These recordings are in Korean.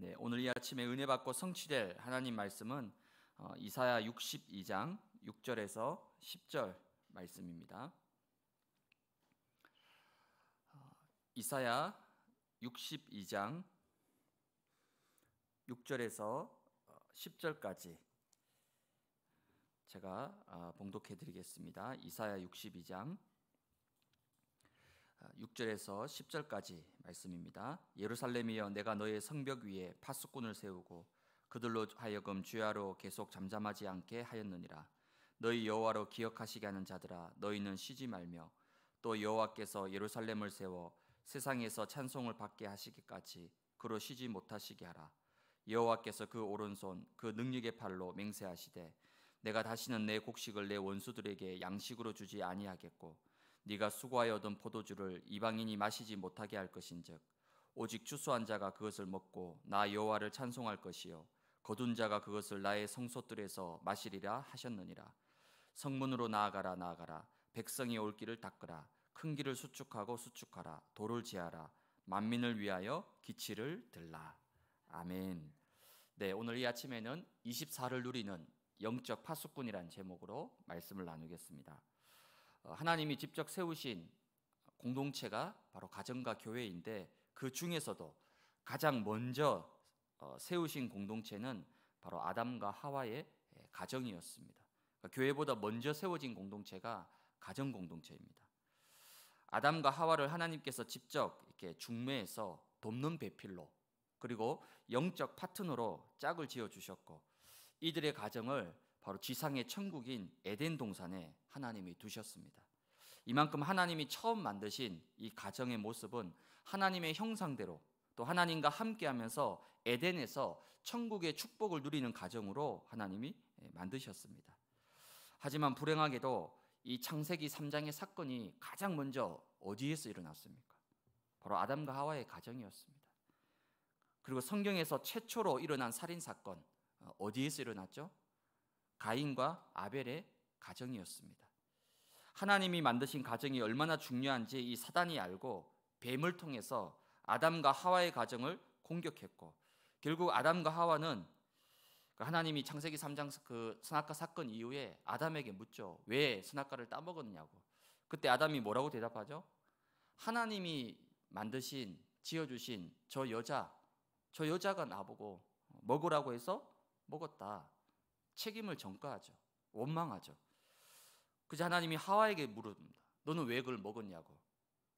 네, 오늘 이 아침에 은혜 받고 성취될 하나님 말씀은 어, 이사야 62장 6절에서 10절 말씀입니다. 어, 이사야 62장 6절에서 10절까지 어, 제가 봉독해 드리겠습니다. 이사야 62장 6절에서 아, 10절까지 말씀입니다. 예루살렘이여 내가 너의 성벽 위에 파수꾼을 세우고 그들로 하여금 주야로 계속 잠잠하지 않게 하였느니라. 너희 여호와로 기억하시게 하는 자들아 너희는 쉬지 말며 또 여호와께서 예루살렘을 세워 세상에서 찬송을 받게 하시기까지 그로 쉬지 못하시게 하라. 여호와께서 그 오른손 그 능력의 팔로 맹세하시되 내가 다시는 내 곡식을 내 원수들에게 양식으로 주지 아니하겠고 네가 수고하여 얻은 포도주를 이방인이 마시지 못하게 할 것인즉 오직 주수한 자가 그것을 먹고 나 여호와를 찬송할 것이요 거둔 자가 그것을 나의 성소뜰에서 마시리라 하셨느니라 성문으로 나아가라 나아가라 백성이 올 길을 닦으라 큰 길을 수축하고 수축하라 도를 지하라 만민을 위하여 기치를 들라 아멘. 네, 오늘 이 아침에는 24를 누리는 영적 파수꾼이란 제목으로 말씀을 나누겠습니다. 어, 하나님이 직접 세우신 공동체가 바로 가정과 교회인데 그 중에서도 가장 먼저 어, 세우신 공동체는 바로 아담과 하와의 예, 가정이었습니다. 그러니까 교회보다 먼저 세워진 공동체가 가정 공동체입니다. 아담과 하와를 하나님께서 직접 이렇게 중매해서 돕는 배필로 그리고 영적 파트너로 짝을 지어 주셨고 이들의 가정을 바로 지상의 천국인 에덴 동산에 하나님이 두셨습니다. 이만큼 하나님이 처음 만드신 이 가정의 모습은 하나님의 형상대로 또 하나님과 함께하면서 에덴에서 천국의 축복을 누리는 가정으로 하나님이 예, 만드셨습니다. 하지만 불행하게도 이 창세기 3장의 사건이 가장 먼저 어디에서 일어났습니까? 바로 아담과 하와의 가정이었습니다. 그리고 성경에서 최초로 일어난 살인 사건 어, 어디에서 일어났죠? 가인과 아벨의 가정이었습니다. 하나님이 만드신 가정이 얼마나 중요한지 이 사단이 알고 뱀을 통해서 아담과 하와의 가정을 공격했고 결국 아담과 하와는 그 하나님이 창세기 3장 그 선악과 사건 이후에 아담에게 묻죠. 왜 선악과를 따먹었냐고. 그때 아담이 뭐라고 대답하죠? 하나님이 만드신 지어주신 저 여자 저 여자가 나보고 먹으라고 해서 먹었다. 책임을 전가하죠. 원망하죠. 그래 하나님이 하와에게 물어봅니다. 너는 왜 그걸 먹었냐고.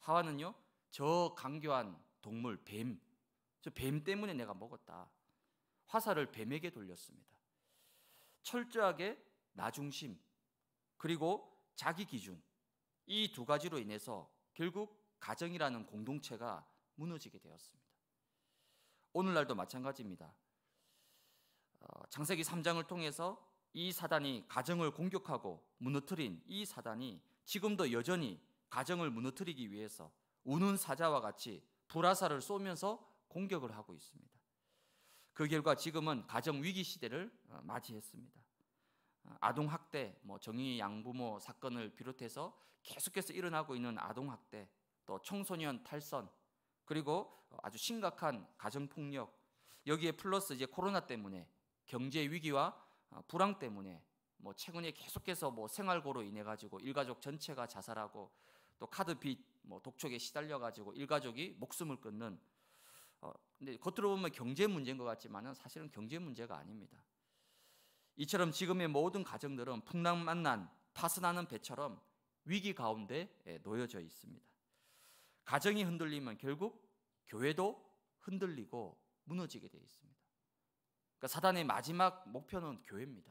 하와는요, 저 강교한 동물 뱀, 저 뱀 때문에 내가 먹었다. 화살을 뱀에게 돌렸습니다. 철저하게 나중심 그리고 자기 기준 이 두 가지로 인해서 결국 가정이라는 공동체가 무너지게 되었습니다. 오늘날도 마찬가지입니다. 어, 장세기 3장을 통해서 이 사단이 가정을 공격하고 무너뜨린 이 사단이 지금도 여전히 가정을 무너뜨리기 위해서 우는 사자와 같이 불화살을 쏘면서 공격을 하고 있습니다. 그 결과 지금은 가정 위기 시대를 어, 맞이했습니다. 어, 아동 학대, 뭐 정의 양부모 사건을 비롯해서 계속해서 일어나고 있는 아동 학대, 또 청소년 탈선, 그리고 아주 심각한 가정 폭력. 여기에 플러스 이제 코로나 때문에 경제 위기와 어, 불황 때문에 뭐 최근에 계속해서 뭐 생활고로 인해 가지고 일가족 전체가 자살하고 또 카드빚 뭐 독촉에 시달려 가지고 일가족이 목숨을 끊는 어 근데 겉으로 보면 경제 문제인 것 같지만은 사실은 경제 문제가 아닙니다. 이처럼 지금의 모든 가정들은 풍랑 만난 파스나는 배처럼 위기 가운데 예, 놓여져 있습니다. 가정이 흔들리면 결국 교회도 흔들리고 무너지게 되어 있습니다. 그러니까 사단의 마지막 목표는 교회입니다.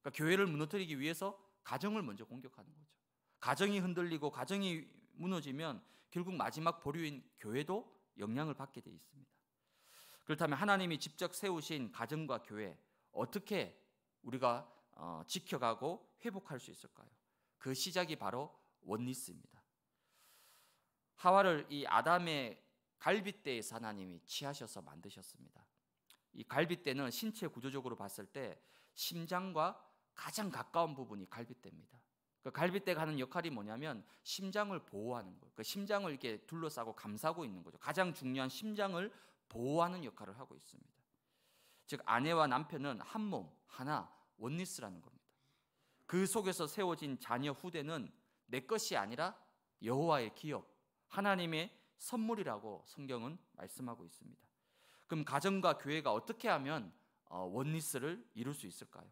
그러니까 교회를 무너뜨리기 위해서 가정을 먼저 공격하는 거죠. 가정이 흔들리고 가정이 무너지면 결국 마지막 보류인 교회도 영향을 받게 돼 있습니다. 그렇다면 하나님이 직접 세우신 가정과 교회 어떻게 우리가 어, 지켜가고 회복할 수 있을까요? 그 시작이 바로 원리스입니다. 하와를 이 아담의 갈빗대에 하나님이 취하셔서 만드셨습니다. 이 갈비뼈는 신체 구조적으로 봤을 때 심장과 가장 가까운 부분이 갈비뼈입니다. 그 갈비뼈가 하는 역할이 뭐냐면 심장을 보호하는 거예요. 그 심장을 이렇게 둘러싸고 감싸고 있는 거죠. 가장 중요한 심장을 보호하는 역할을 하고 있습니다. 즉 아내와 남편은 한 몸, 하나, 원리스라는 겁니다. 그 속에서 세워진 자녀 후대는 내 것이 아니라 여호와의 기업, 하나님의 선물이라고 성경은 말씀하고 있습니다. 그럼 가정과 교회가 어떻게 하면 어, 원리스를 이룰 수 있을까요?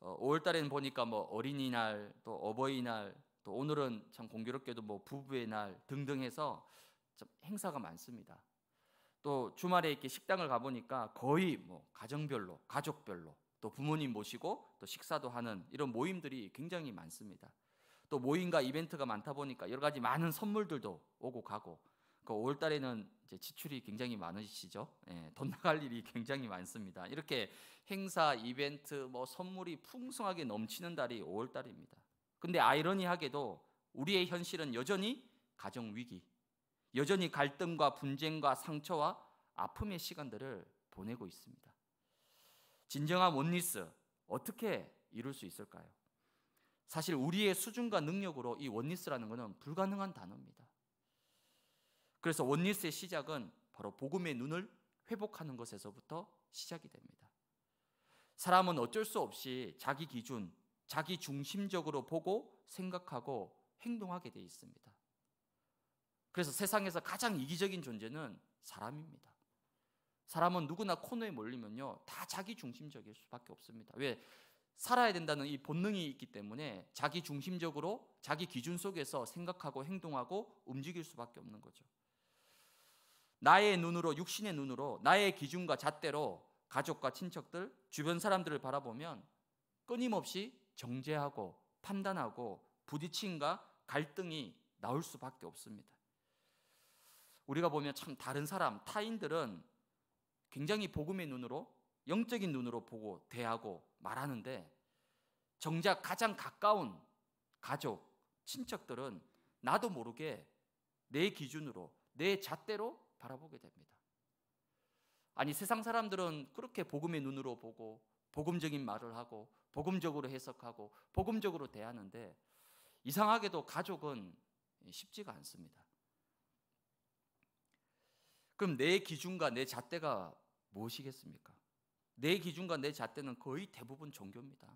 5월 어, 달에는 보니까 뭐 어린이날 또 어버이날 또 오늘은 참 공교롭게도 뭐 부부의 날 등등 해서 참 행사가 많습니다. 또 주말에 이렇게 식당을 가 보니까 거의 뭐 가정별로 가족별로 또 부모님 모시고 또 식사도 하는 이런 모임들이 굉장히 많습니다. 또 모임과 이벤트가 많다 보니까 여러 가지 많은 선물들도 오고 가고 그 그러니까 5월 달에는 이제 지출이 굉장히 많으시죠. 예, 돈 나갈 일이 굉장히 많습니다. 이렇게 행사, 이벤트, 뭐 선물이 풍성하게 넘치는 달이 5월 달입니다. 근데 아이러니하게도 우리의 현실은 여전히 가정 위기, 여전히 갈등과 분쟁과 상처와 아픔의 시간들을 보내고 있습니다. 진정한 원리스 어떻게 이룰 수 있을까요? 사실 우리의 수준과 능력으로 이 원리스라는 것은 불가능한 단어입니다. 그래서 원리스의 시작은 바로 복음의 눈을 회복하는 것에서부터 시작이 됩니다. 사람은 어쩔 수 없이 자기 기준, 자기 중심적으로 보고 생각하고 행동하게 돼 있습니다. 그래서 세상에서 가장 이기적인 존재는 사람입니다. 사람은 누구나 코너에 몰리면요. 다 자기 중심적일 수밖에 없습니다. 왜? 살아야 된다는 이 본능이 있기 때문에 자기 중심적으로 자기 기준 속에서 생각하고 행동하고 움직일 수밖에 없는 거죠. 나의 눈으로 육신의 눈으로 나의 기준과 잣대로 가족과 친척들, 주변 사람들을 바라보면 끊임없이 정죄하고 판단하고 부딪힘과 갈등이 나올 수밖에 없습니다. 우리가 보면 참 다른 사람, 타인들은 굉장히 복음의 눈으로 영적인 눈으로 보고 대하고 말하는데 정작 가장 가까운 가족, 친척들은 나도 모르게 내 기준으로 내 잣대로 바라보게 됩니다. 아니 세상 사람들은 그렇게 복음의 눈으로 보고 복음적인 말을 하고 복음적으로 해석하고 복음적으로 대하는데 이상하게도 가족은 쉽지가 않습니다. 그럼 내 기준과 내 잣대가 무엇이겠습니까? 내 기준과 내 잣대는 거의 대부분 종교입니다.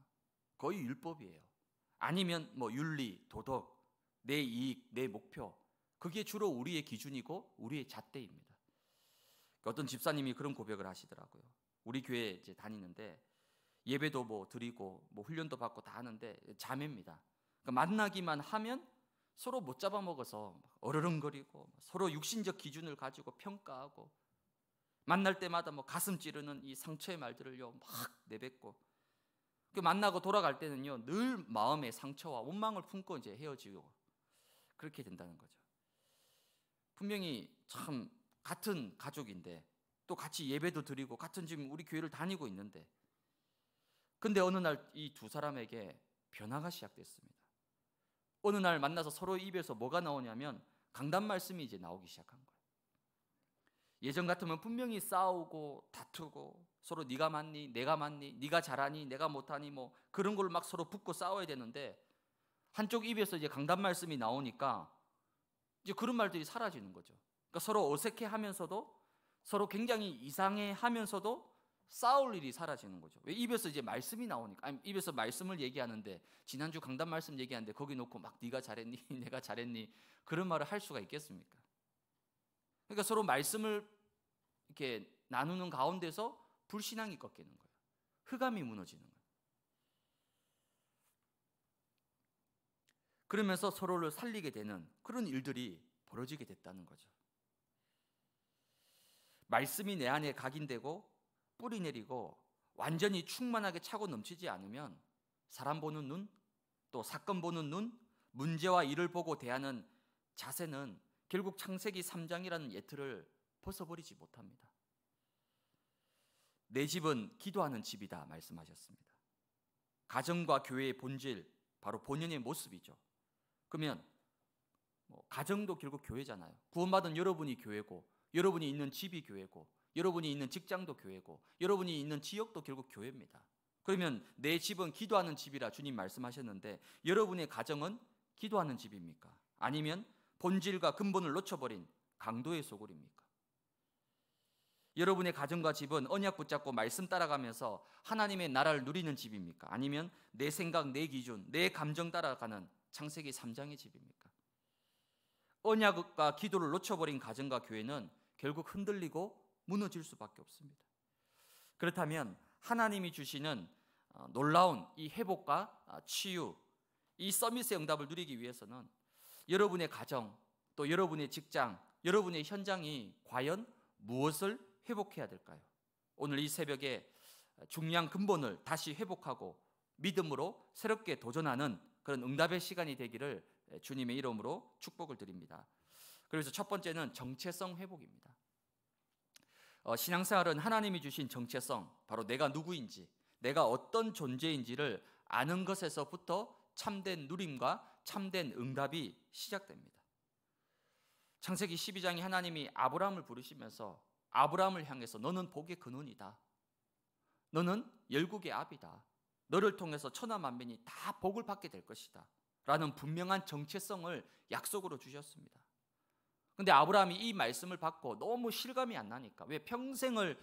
거의 율법이에요. 아니면 뭐 윤리, 도덕, 내 이익, 내 목표 그게 주로 우리의 기준이고 우리의 잣대입니다. 그러니까 어떤 집사님이 그런 고백을 하시더라고요. 우리 교회 이제 다니는데 예배도 뭐 드리고 뭐 훈련도 받고 다 하는데 자매입니다. 그러니까 만나기만 하면 서로 못 잡아먹어서 어르렁거리고 서로 육신적 기준을 가지고 평가하고 만날 때마다 뭐 가슴 찌르는 이 상처의 말들을요 막 내뱉고 그 만나고 돌아갈 때는요 늘 마음의 상처와 원망을 품고 이제 헤어지고 그렇게 된다는 거죠. 분명히 참 같은 가족인데 또 같이 예배도 드리고 같은 지금 우리 교회를 다니고 있는데 근데 어느 날 이 두 사람에게 변화가 시작됐습니다. 어느 날 만나서 서로 입에서 뭐가 나오냐면 강단 말씀이 이제 나오기 시작한 거예요. 예전 같으면 분명히 싸우고 다투고 서로 네가 맞니 내가 맞니 네가 잘하니 내가 못하니 뭐 그런 걸 막 서로 붙고 싸워야 되는데 한쪽 입에서 이제 강단 말씀이 나오니까 이제 그런 말들이 사라지는 거죠. 그러니까 서로 어색해 하면서도 서로 굉장히 이상해 하면서도 싸울 일이 사라지는 거죠. 왜 입에서 이제 말씀이 나오니까 아니 입에서 말씀을 얘기하는데 지난주 강단 말씀 얘기하는데 거기 놓고 막 네가 잘했니 내가 잘했니 그런 말을 할 수가 있겠습니까? 그러니까 서로 말씀을 이렇게 나누는 가운데서 불신앙이 꺾이는 거예요. 흑암이 무너지는 거예요. 그러면서 서로를 살리게 되는 그런 일들이 벌어지게 됐다는 거죠. 말씀이 내 안에 각인되고 뿌리 내리고 완전히 충만하게 차고 넘치지 않으면 사람 보는 눈, 또 사건 보는 눈, 문제와 일을 보고 대하는 자세는 결국 창세기 3장이라는 예틀을 벗어버리지 못합니다. 내 집은 기도하는 집이다 말씀하셨습니다. 가정과 교회의 본질, 바로 본연의 모습이죠. 그러면 뭐 가정도 결국 교회잖아요. 구원받은 여러분이 교회고 여러분이 있는 집이 교회고 여러분이 있는 직장도 교회고 여러분이 있는 지역도 결국 교회입니다. 그러면 내 집은 기도하는 집이라 주님 말씀하셨는데 여러분의 가정은 기도하는 집입니까? 아니면 본질과 근본을 놓쳐버린 강도의 소굴입니까? 여러분의 가정과 집은 언약 붙잡고 말씀 따라가면서 하나님의 나라를 누리는 집입니까? 아니면 내 생각, 내 기준, 내 감정 따라가는 창세기 3장의 집입니까? 언약과 기도를 놓쳐버린 가정과 교회는 결국 흔들리고 무너질 수밖에 없습니다. 그렇다면 하나님이 주시는 어, 놀라운 이 회복과 아, 치유, 이 서밋의 응답을 누리기 위해서는 여러분의 가정, 또 여러분의 직장, 여러분의 현장이 과연 무엇을 회복해야 될까요? 오늘 이 새벽에 중량 근본을 다시 회복하고 믿음으로 새롭게 도전하는 그런 응답의 시간이 되기를 주님의 이름으로 축복을 드립니다. 그래서 첫 번째는 정체성 회복입니다. 어, 신앙생활은 하나님이 주신 정체성, 바로 내가 누구인지, 내가 어떤 존재인지를 아는 것에서부터 참된 누림과 참된 응답이 시작됩니다. 창세기 12장에 하나님이 아브라함을 부르시면서 아브라함을 향해서 너는 복의 근원이다. 너는 열국의 아비다. 너를 통해서 천하 만민이 다 복을 받게 될 것이다. 라는 분명한 정체성을 약속으로 주셨습니다. 근데 아브라함이 이 말씀을 받고 너무 실감이 안 나니까 왜 평생을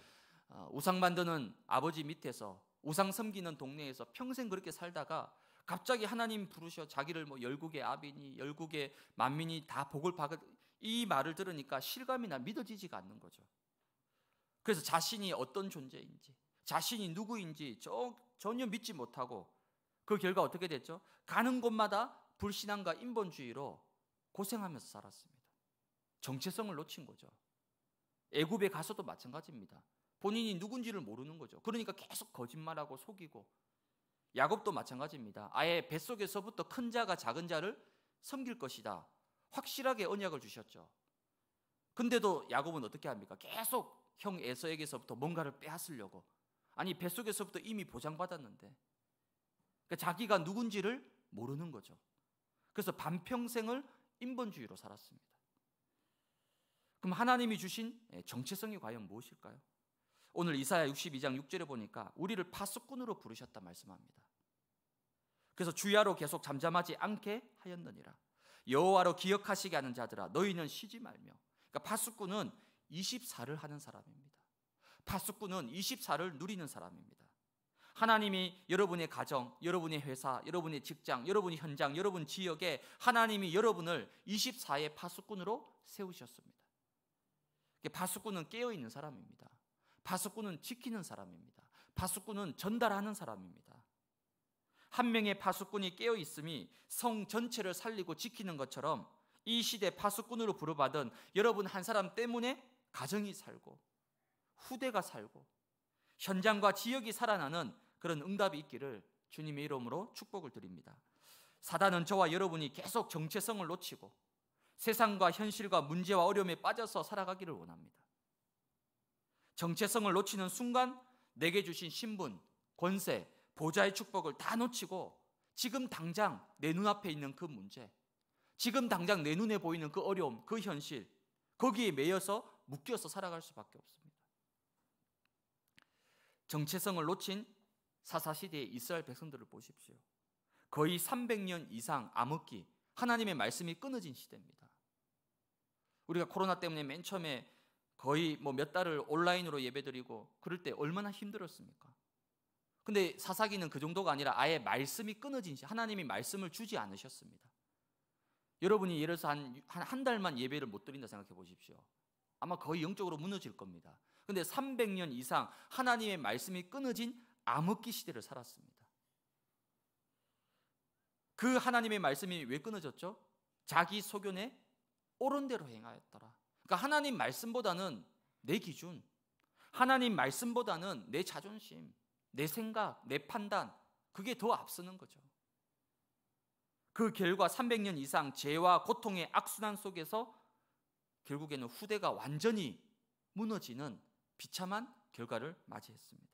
어, 우상 만드는 아버지 밑에서 우상 섬기는 동네에서 평생 그렇게 살다가 갑자기 하나님 부르셔 자기를 뭐 열국의 아비니 열국의 만민이 다 복을 받을 이 말을 들으니까 실감이 나 믿어지지가 않는 거죠. 그래서 자신이 어떤 존재인지 자신이 누구인지 전혀 믿지 못하고 그 결과 어떻게 됐죠? 가는 곳마다 불신앙과 인본주의로 고생하면서 살았습니다. 정체성을 놓친 거죠. 애굽에 가서도 마찬가지입니다. 본인이 누군지를 모르는 거죠. 그러니까 계속 거짓말하고 속이고 야곱도 마찬가지입니다. 아예 뱃속에서부터 큰 자가 작은 자를 섬길 것이다. 확실하게 언약을 주셨죠. 근데도 야곱은 어떻게 합니까? 계속 형 에서에게서부터 뭔가를 빼앗으려고 아니 뱃속에서부터 이미 보장받았는데 그러니까 자기가 누군지를 모르는 거죠. 그래서 반평생을 인본주의로 살았습니다. 그럼 하나님이 주신 예, 정체성이 과연 무엇일까요? 오늘 이사야 62장 6절에 보니까 우리를 파수꾼으로 부르셨다 말씀합니다. 그래서 주야로 계속 잠잠하지 않게 하였느니라. 여호와로 기억하시게 하는 자들아 너희는 쉬지 말며. 그러니까 파수꾼은 24를 하는 사람입니다. 파수꾼은 24를 누리는 사람입니다. 하나님이 여러분의 가정, 여러분의 회사, 여러분의 직장, 여러분의 현장, 여러분 지역에 하나님이 여러분을 24의 파수꾼으로 세우셨습니다. 파수꾼은 깨어있는 사람입니다. 파수꾼은 지키는 사람입니다. 파수꾼은 전달하는 사람입니다. 한 명의 파수꾼이 깨어있음이 성 전체를 살리고 지키는 것처럼 이 시대 파수꾼으로 부르받은 여러분 한 사람 때문에 가정이 살고 후대가 살고 현장과 지역이 살아나는 그런 응답이 있기를 주님의 이름으로 축복을 드립니다. 사단은 저와 여러분이 계속 정체성을 놓치고 세상과 현실과 문제와 어려움에 빠져서 살아가기를 원합니다. 정체성을 놓치는 순간 내게 주신 신분, 권세, 보좌의 축복을 다 놓치고 지금 당장 내 눈앞에 있는 그 문제, 지금 당장 내 눈에 보이는 그 어려움, 그 현실, 거기에 매여서 묶여서 살아갈 수밖에 없습니다. 정체성을 놓친 사사시대의 이스라엘 백성들을 보십시오. 거의 300년 이상 암흑기, 하나님의 말씀이 끊어진 시대입니다. 우리가 코로나 때문에 맨 처음에 거의 뭐 몇 달을 온라인으로 예배드리고 그럴 때 얼마나 힘들었습니까? 근데 사사기는 그 정도가 아니라 아예 말씀이 끊어진 시 하나님이 말씀을 주지 않으셨습니다. 여러분이 예를 들어서 한, 한, 한 달만 예배를 못 드린다 생각해 보십시오. 아마 거의 영적으로 무너질 겁니다. 근데 300년 이상 하나님의 말씀이 끊어진 암흑기 시대를 살았습니다. 그 하나님의 말씀이 왜 끊어졌죠? 자기 소견에 옳은 대로 행하였더라. 그러니까 하나님 말씀보다는 내 기준, 하나님 말씀보다는 내 자존심, 내 생각, 내 판단 그게 더 앞서는 거죠. 그 결과 300년 이상 죄와 고통의 악순환 속에서 결국에는 후대가 완전히 무너지는 비참한 결과를 맞이했습니다.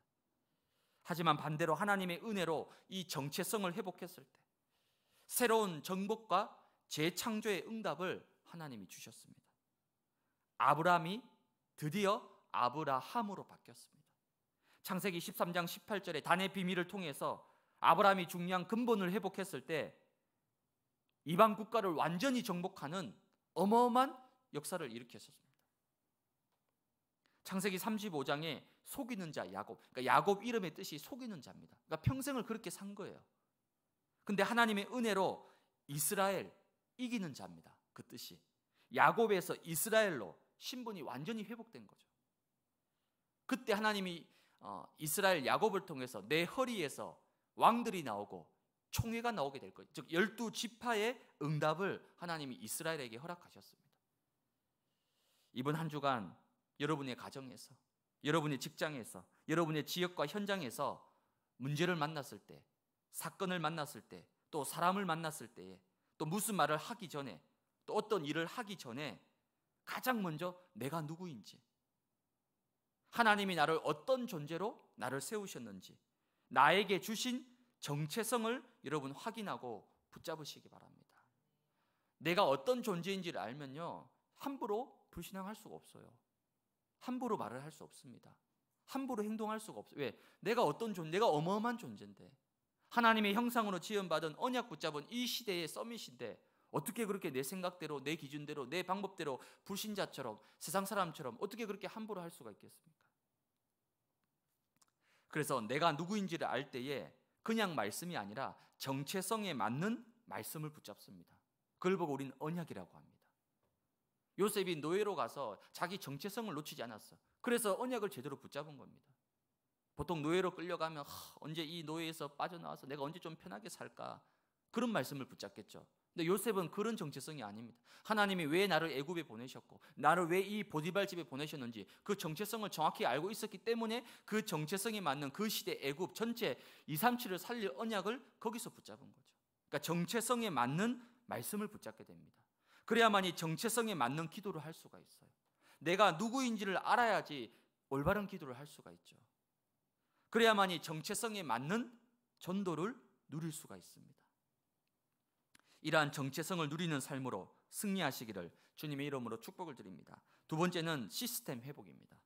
하지만 반대로 하나님의 은혜로 이 정체성을 회복했을 때 새로운 정복과 재창조의 응답을 하나님이 주셨습니다. 아브라함이 드디어 아브라함으로 바뀌었습니다. 창세기 13장 18절에 단의 비밀을 통해서 아브라함이 중요한 근본을 회복했을 때 이방 국가를 완전히 정복하는 어마어마한 역사를 일으켰습니다. 창세기 35장에 속이는 자 야곱. 그러니까 야곱 이름의 뜻이 속이는 자입니다. 그러니까 평생을 그렇게 산 거예요. 근데 하나님의 은혜로 이스라엘 이기는 자입니다. 그 뜻이. 야곱에서 이스라엘로 신분이 완전히 회복된 거죠. 그때 하나님이 어, 이스라엘 야곱을 통해서 내 허리에서 왕들이 나오고 총회가 나오게 될 거예요. 즉 열두 지파의 응답을 하나님이 이스라엘에게 허락하셨습니다. 이번 한 주간 여러분의 가정에서, 여러분의 직장에서, 여러분의 지역과 현장에서 문제를 만났을 때, 사건을 만났을 때, 또 사람을 만났을 때에, 또 무슨 말을 하기 전에, 또 어떤 일을 하기 전에 가장 먼저 내가 누구인지, 하나님이 나를 어떤 존재로 나를 세우셨는지, 나에게 주신 정체성을 여러분 확인하고 붙잡으시기 바랍니다. 내가 어떤 존재인지를 알면요, 함부로 불신앙할 수가 없어요. 함부로 말을 할 수 없습니다. 함부로 행동할 수가 없어요. 왜? 내가 어떤 존, 내가 어마어마한 존재인데 하나님의 형상으로 지음받은 언약 붙잡은 이 시대의 썸밋인데 어떻게 그렇게 내 생각대로, 내 기준대로, 내 방법대로 불신자처럼 세상 사람처럼 어떻게 그렇게 함부로 할 수가 있겠습니까? 그래서 내가 누구인지를 알 때에 그냥 말씀이 아니라 정체성에 맞는 말씀을 붙잡습니다. 그걸 보고 우리는 언약이라고 합니다. 요셉이 노예로 가서 자기 정체성을 놓치지 않았어. 그래서 언약을 제대로 붙잡은 겁니다. 보통 노예로 끌려가면 언제 이 노예에서 빠져나와서 내가 언제 좀 편하게 살까 그런 말씀을 붙잡겠죠. 근데 요셉은 그런 정체성이 아닙니다. 하나님이 왜 나를 애굽에 보내셨고 나를 왜 이 보디발 집에 보내셨는지 그 정체성을 정확히 알고 있었기 때문에 그 정체성에 맞는 그 시대 애굽 전체 2, 3, 7을 살릴 언약을 거기서 붙잡은 거죠. 그러니까 정체성에 맞는 말씀을 붙잡게 됩니다. 그래야만이 정체성에 맞는 기도를 할 수가 있어요. 내가 누구인지를 알아야지 올바른 기도를 할 수가 있죠. 그래야만이 정체성에 맞는 전도를 누릴 수가 있습니다. 이러한 정체성을 누리는 삶으로 승리하시기를 주님의 이름으로 축복을 드립니다. 두 번째는 시스템 회복입니다.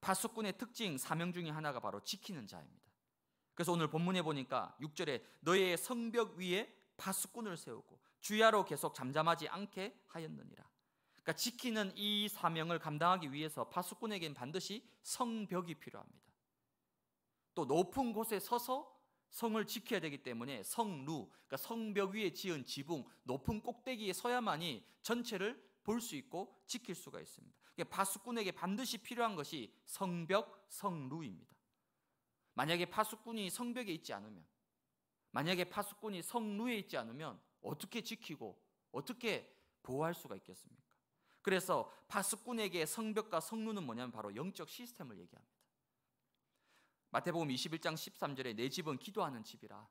파수꾼의 특징 사명 중의 하나가 바로 지키는 자입니다. 그래서 오늘 본문에 보니까 6절에 너의 성벽 위에 파수꾼을 세우고 주야로 계속 잠잠하지 않게 하였느니라. 그러니까 지키는 이 사명을 감당하기 위해서 파수꾼에겐 반드시 성벽이 필요합니다. 또 높은 곳에 서서 성을 지켜야 되기 때문에 성루, 그러니까 성벽 위에 지은 지붕, 높은 꼭대기에 서야만이 전체를 볼 수 있고 지킬 수가 있습니다. 그러니까 파수꾼에게 반드시 필요한 것이 성벽, 성루입니다. 만약에 파수꾼이 성벽에 있지 않으면, 만약에 파수꾼이 성루에 있지 않으면 어떻게 지키고 어떻게 보호할 수가 있겠습니까? 그래서 파수꾼에게 성벽과 성루는 뭐냐면 바로 영적 시스템을 얘기합니다. 마태복음 21장 13절에 내 집은 기도하는 집이라.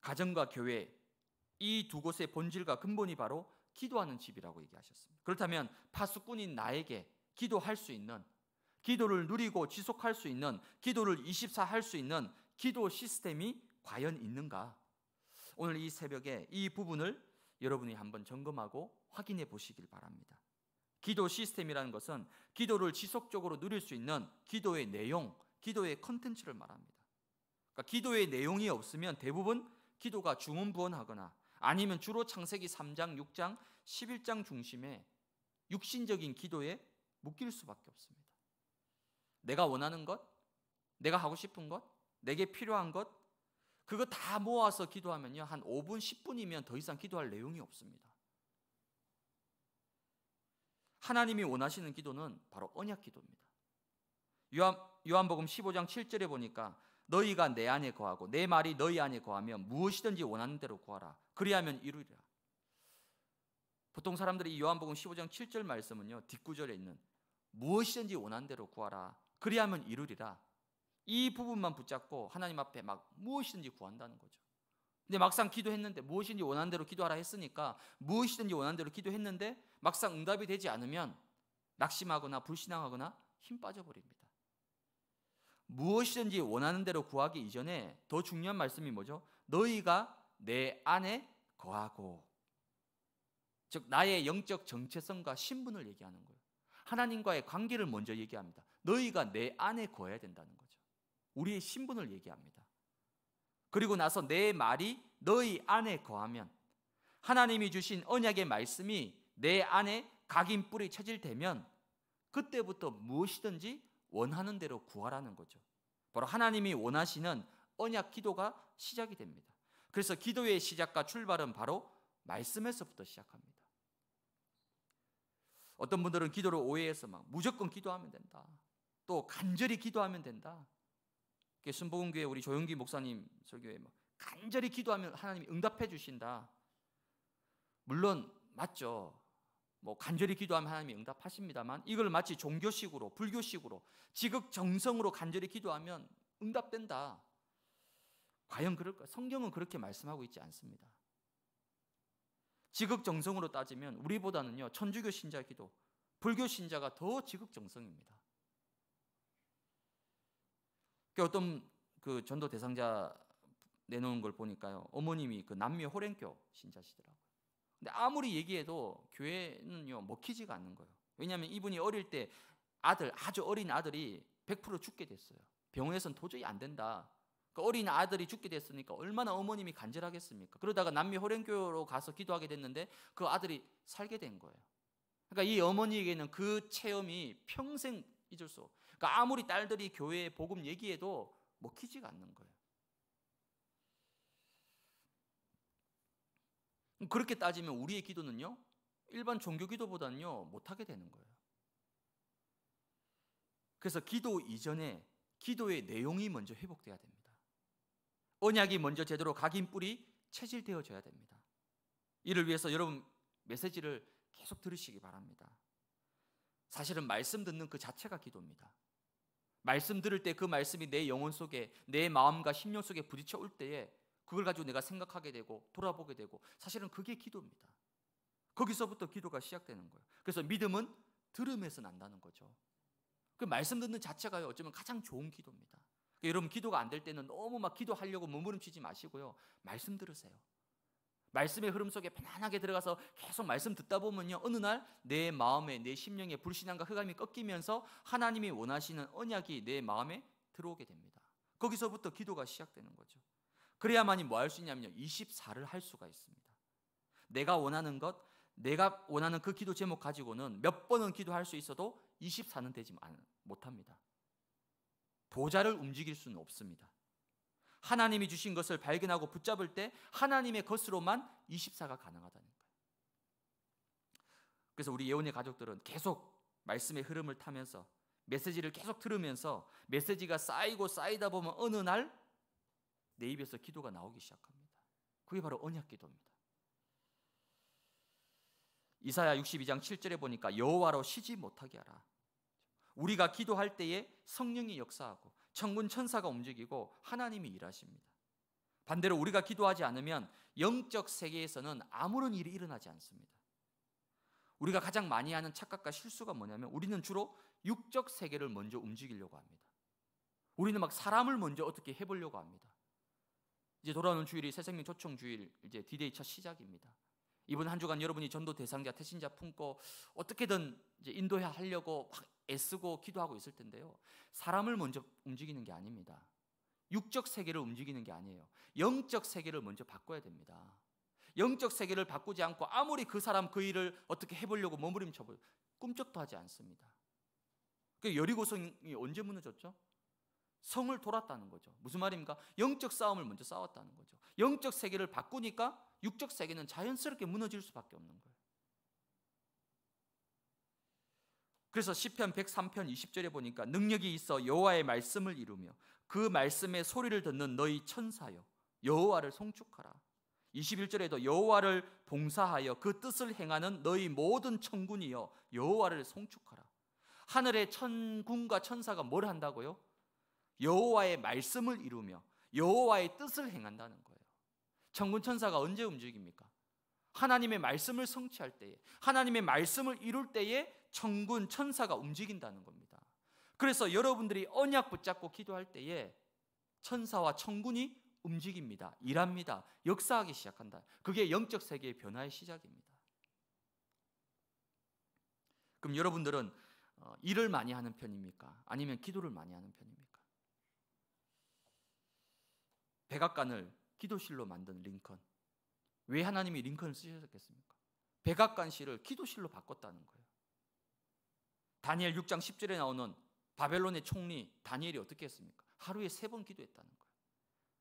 가정과 교회 이 두 곳의 본질과 근본이 바로 기도하는 집이라고 얘기하셨습니다. 그렇다면 파수꾼인 나에게 기도할 수 있는 기도를 누리고 지속할 수 있는 기도를 24할수 있는 기도 시스템이 과연 있는가? 오늘 이 새벽에 이 부분을 여러분이 한번 점검하고 확인해 보시길 바랍니다. 기도 시스템이라는 것은 기도를 지속적으로 누릴 수 있는 기도의 내용, 기도의 컨텐츠를 말합니다. 그러니까 기도의 내용이 없으면 대부분 기도가 중언부언하거나 아니면 주로 창세기 3장, 6장, 11장 중심에 육신적인 기도에 묶일 수밖에 없습니다. 내가 원하는 것, 내가 하고 싶은 것, 내게 필요한 것, 그거 다 모아서 기도하면요. 한 5분, 10분이면 더 이상 기도할 내용이 없습니다. 하나님이 원하시는 기도는 바로 언약 기도입니다. 요한, 요한복음 15장 7절에 보니까 너희가 내 안에 거하고 내 말이 너희 안에 거하면 무엇이든지 원하는 대로 구하라. 그리하면 이루리라. 보통 사람들이 요한복음 15장 7절 말씀은요. 뒷구절에 있는 무엇이든지 원하는 대로 구하라. 그리하면 이루리라. 이 부분만 붙잡고 하나님 앞에 막 무엇이든지 구한다는 거죠. 근데 막상 기도했는데 무엇이든지 원하는 대로 기도하라 했으니까 무엇이든지 원하는 대로 기도했는데 막상 응답이 되지 않으면 낙심하거나 불신앙하거나 힘 빠져버립니다. 무엇이든지 원하는 대로 구하기 이전에 더 중요한 말씀이 뭐죠? 너희가 내 안에 거하고 즉 나의 영적 정체성과 신분을 얘기하는 거예요. 하나님과의 관계를 먼저 얘기합니다. 너희가 내 안에 거해야 된다는 거예요. 우리의 신분을 얘기합니다. 그리고 나서 내 말이 너희 안에 거하면 하나님이 주신 언약의 말씀이 내 안에 각인 뿔이 체질되면 그때부터 무엇이든지 원하는 대로 구하라는 거죠. 바로 하나님이 원하시는 언약 기도가 시작이 됩니다. 그래서 기도의 시작과 출발은 바로 말씀에서부터 시작합니다. 어떤 분들은 기도를 오해해서 막 무조건 기도하면 된다. 또 간절히 기도하면 된다. 순복음교회 우리 조영기 목사님 설교에 막 뭐 간절히 기도하면 하나님이 응답해 주신다. 물론 맞죠. 뭐 간절히 기도하면 하나님이 응답하십니다만 이걸 마치 종교식으로 불교식으로 지극정성으로 간절히 기도하면 응답된다. 과연 그럴까? 성경은 그렇게 말씀하고 있지 않습니다. 지극정성으로 따지면 우리보다는요 천주교 신자 기도, 불교 신자가 더 지극정성입니다. 그 어떤 그 전도 대상자 내놓은 걸 보니까요. 어머님이 그 남미 호랭교 신자시더라고요. 근데 아무리 얘기해도 교회는요, 먹히지가 않는 거예요. 왜냐하면 이분이 어릴 때 아들, 아주 어린 아들이 100% 죽게 됐어요. 병원에선 도저히 안 된다. 그 어린 아들이 죽게 됐으니까 얼마나 어머님이 간절하겠습니까? 그러다가 남미 호랭교로 가서 기도하게 됐는데 그 아들이 살게 된 거예요. 그러니까 이 어머니에게는 그 체험이 평생 잊을 수 없어요. 그러니까 아무리 딸들이 교회에 복음 얘기해도 먹히지가 뭐 않는 거예요. 그렇게 따지면 우리의 기도는요, 일반 종교 기도보다는요, 못하게 되는 거예요. 그래서 기도 이전에 기도의 내용이 먼저 회복돼야 됩니다. 언약이 먼저 제대로 각인 뿌리 체질되어져야 됩니다. 이를 위해서 여러분 메시지를 계속 들으시기 바랍니다. 사실은 말씀 듣는 그 자체가 기도입니다. 말씀 들을 때 그 말씀이 내 영혼 속에 내 마음과 심령 속에 부딪혀 올 때에 그걸 가지고 내가 생각하게 되고 돌아보게 되고 사실은 그게 기도입니다. 거기서부터 기도가 시작되는 거예요. 그래서 믿음은 들음에서 난다는 거죠. 그 말씀 듣는 자체가 어쩌면 가장 좋은 기도입니다. 그러니까 여러분 기도가 안 될 때는 너무 막 기도하려고 몸부림치지 마시고요. 말씀 들으세요. 말씀의 흐름 속에 편안하게 들어가서 계속 말씀 듣다 보면요. 어느 날 내 마음에 내심령의 불신함과 흑암이 꺾이면서 하나님이 원하시는 언약이 내 마음에 들어오게 됩니다. 거기서부터 기도가 시작되는 거죠. 그래야만이 뭐 할 수있냐면 24를 할 수가 있습니다. 내가 원하는 것, 내가 원하는 그 기도 제목 가지고는 몇 번은 기도할 수 있어도 24는 되지 못합니다. 보좌를 움직일 수는 없습니다. 하나님이 주신 것을 발견하고 붙잡을 때 하나님의 것으로만 24가 가능하다는 거예요. 그래서 우리 예언의 가족들은 계속 말씀의 흐름을 타면서 메시지를 계속 들으면서 메시지가 쌓이고 쌓이다 보면 어느 날 내 입에서 기도가 나오기 시작합니다. 그게 바로 언약 기도입니다. 이사야 62장 7절에 보니까 여호와로 쉬지 못하게 하라. 우리가 기도할 때에 성령이 역사하고 천군 천사가 움직이고 하나님이 일하십니다. 반대로 우리가 기도하지 않으면 영적 세계에서는 아무런 일이 일어나지 않습니다. 우리가 가장 많이 하는 착각과 실수가 뭐냐면 우리는 주로 육적 세계를 먼저 움직이려고 합니다. 우리는 막 사람을 먼저 어떻게 해보려고 합니다. 이제 돌아오는 주일이 새생명 초청 주일 이제 디데이 첫 시작입니다. 이번 한 주간 여러분이 전도 대상자 태신자 품고 어떻게든 이제 인도해 하려고 막 애쓰고 기도하고 있을 텐데요. 사람을 먼저 움직이는 게 아닙니다. 육적 세계를 움직이는 게 아니에요. 영적 세계를 먼저 바꿔야 됩니다. 영적 세계를 바꾸지 않고 아무리 그 사람 그 일을 어떻게 해보려고 머무림쳐도 꿈쩍도 하지 않습니다. 그 여리고성이 언제 무너졌죠? 성을 돌았다는 거죠. 무슨 말입니까? 영적 싸움을 먼저 싸웠다는 거죠. 영적 세계를 바꾸니까 육적 세계는 자연스럽게 무너질 수밖에 없는 거예요. 그래서 시편 103편 20절에 보니까 능력이 있어 여호와의 말씀을 이루며 그 말씀의 소리를 듣는 너희 천사여 여호와를 송축하라. 21절에도 여호와를 봉사하여 그 뜻을 행하는 너희 모든 천군이여 여호와를 송축하라. 하늘의 천군과 천사가 뭘 한다고요? 여호와의 말씀을 이루며 여호와의 뜻을 행한다는 거예요. 천군 천사가 언제 움직입니까? 하나님의 말씀을 성취할 때에 하나님의 말씀을 이룰 때에 천군 천사가 움직인다는 겁니다. 그래서 여러분들이 언약 붙잡고 기도할 때에 천사와 천군이 움직입니다. 일합니다. 역사하기 시작한다. 그게 영적 세계의 변화의 시작입니다. 그럼 여러분들은 어, 일을 많이 하는 편입니까? 아니면 기도를 많이 하는 편입니까? 백악관을 기도실로 만든 링컨 왜 하나님이 링컨을 쓰셨겠습니까? 백악관실을 기도실로 바꿨다는 거예요. 다니엘 6장 10절에 나오는 바벨론의 총리 다니엘이 어떻게 했습니까? 하루에 세 번 기도했다는 거예요.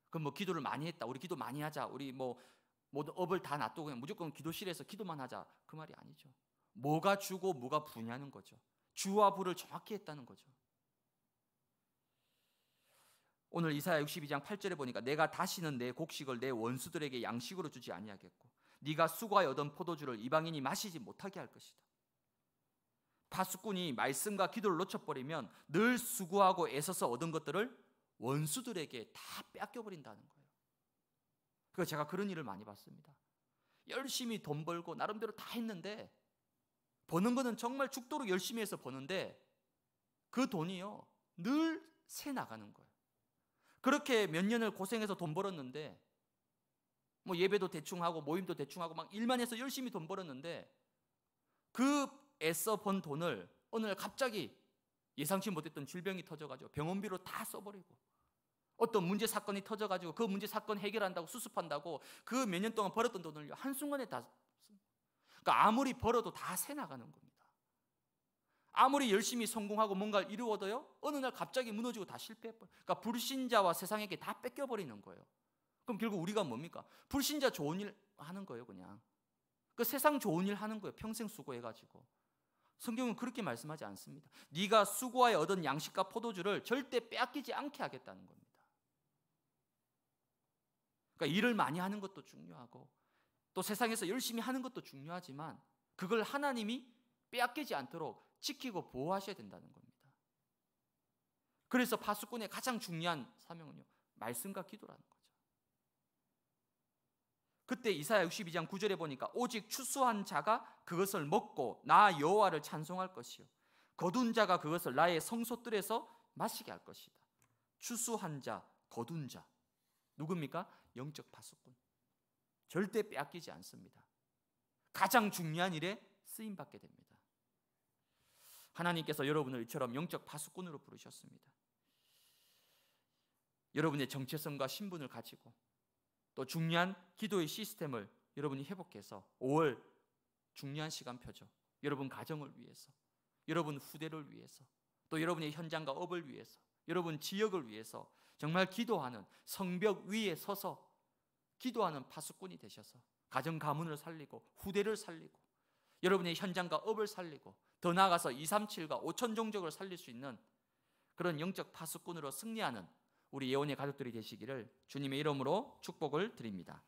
그럼 뭐 기도를 많이 했다. 우리 기도 많이 하자. 우리 뭐 모든 업을 다 놔두고 그냥 무조건 기도실에서 기도만 하자. 그 말이 아니죠. 뭐가 주고 뭐가 부냐는 거죠. 주와 부를 정확히 했다는 거죠. 오늘 이사야 62장 8절에 보니까 내가 다시는 내 곡식을 내 원수들에게 양식으로 주지 아니하겠고 네가 수고하 여던 포도주를 이방인이 마시지 못하게 할 것이다. 파수꾼이 말씀과 기도를 놓쳐버리면 늘 수고하고 애써서 얻은 것들을 원수들에게 다 뺏겨버린다는 거예요. 그래서 제가 그런 일을 많이 봤습니다. 열심히 돈 벌고 나름대로 다 했는데 버는 거는 정말 죽도록 열심히 해서 버는데 그 돈이요 늘 새 나가는 거예요. 그렇게 몇 년을 고생해서 돈 벌었는데 뭐 예배도 대충 하고 모임도 대충 하고 막 일만 해서 열심히 돈 벌었는데 그 애써 번 돈을 오늘 갑자기 예상치 못했던 질병이 터져가지고 병원비로 다 써버리고 어떤 문제 사건이 터져가지고 그 문제 사건 해결한다고 수습한다고 그 몇 년 동안 벌었던 돈을 한순간에 다 그러니까 아무리 벌어도 다 새 나가는 겁니다. 아무리 열심히 성공하고 뭔가를 이루어도요, 어느 날 갑자기 무너지고 다 실패해버려. 그러니까 불신자와 세상에게 다 뺏겨버리는 거예요. 그럼 결국 우리가 뭡니까? 불신자 좋은 일 하는 거예요, 그냥. 그 세상 좋은 일 하는 거예요. 평생 수고해가지고. 성경은 그렇게 말씀하지 않습니다. 네가 수고하여 얻은 양식과 포도주를 절대 빼앗기지 않게 하겠다는 겁니다. 그러니까 일을 많이 하는 것도 중요하고 또 세상에서 열심히 하는 것도 중요하지만 그걸 하나님이 빼앗기지 않도록 지키고 보호하셔야 된다는 겁니다. 그래서 파수꾼의 가장 중요한 사명은요. 말씀과 기도라는 거죠. 그때 이사야 62장 9절에 보니까 오직 추수한 자가 그것을 먹고 나 여호와를 찬송할 것이요 거둔 자가 그것을 나의 성소뜰에서 마시게 할 것이다. 추수한 자, 거둔 자. 누굽니까? 영적 파수꾼. 절대 빼앗기지 않습니다. 가장 중요한 일에 쓰임 받게 됩니다. 하나님께서 여러분을 이처럼 영적 파수꾼으로 부르셨습니다. 여러분의 정체성과 신분을 가지고 또 중요한 기도의 시스템을 여러분이 회복해서 5월 중요한 시간표죠. 여러분 가정을 위해서, 여러분 후대를 위해서, 또 여러분의 현장과 업을 위해서, 여러분 지역을 위해서 정말 기도하는 성벽 위에 서서 기도하는 파수꾼이 되셔서 가정 가문을 살리고 후대를 살리고 여러분의 현장과 업을 살리고 더 나아가서 237과 5천 종족을 살릴 수 있는 그런 영적 파수꾼으로 승리하는 우리 예원의 가족들이 되시기를 주님의 이름으로 축복을 드립니다.